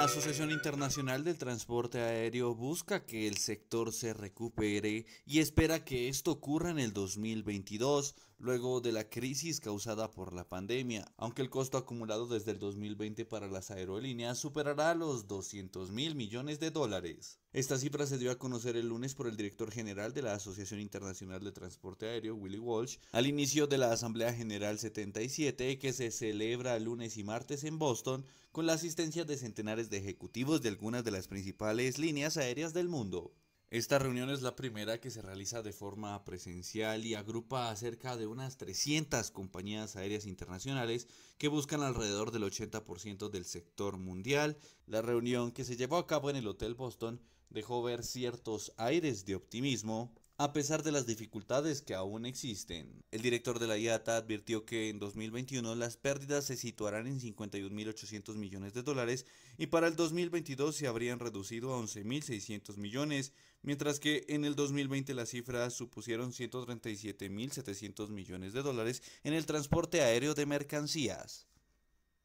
Asociación Internacional del Transporte Aéreo busca que el sector se recupere y espera que esto ocurra en el 2022 luego de la crisis causada por la pandemia, aunque el costo acumulado desde el 2020 para las aerolíneas superará los 200 mil millones de dólares. Esta cifra se dio a conocer el lunes por el director general de la Asociación Internacional de Transporte Aéreo, Willy Walsh, al inicio de la Asamblea General 77 que se celebra lunes y martes en Boston con la asistencia de centenares de ejecutivos de algunas de las principales líneas aéreas del mundo. Esta reunión es la primera que se realiza de forma presencial y agrupa a cerca de unas 300 compañías aéreas internacionales que buscan alrededor del 80% del sector mundial. La reunión que se llevó a cabo en el Hotel Boston dejó ver ciertos aires de optimismo a pesar de las dificultades que aún existen. El director de la IATA advirtió que en 2021 las pérdidas se situarán en 51.800 millones de dólares y para el 2022 se habrían reducido a 11.600 millones, mientras que en el 2020 las cifras supusieron 137.700 millones de dólares en el transporte aéreo de mercancías.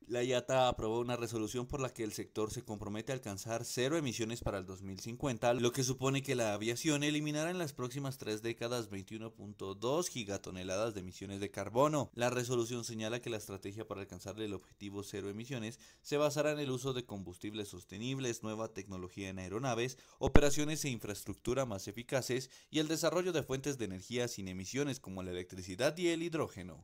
La IATA aprobó una resolución por la que el sector se compromete a alcanzar cero emisiones para el 2050, lo que supone que la aviación eliminará en las próximas tres décadas 21.2 gigatoneladas de emisiones de carbono. La resolución señala que la estrategia para alcanzar el objetivo cero emisiones se basará en el uso de combustibles sostenibles, nueva tecnología en aeronaves, operaciones e infraestructura más eficaces y el desarrollo de fuentes de energía sin emisiones como la electricidad y el hidrógeno.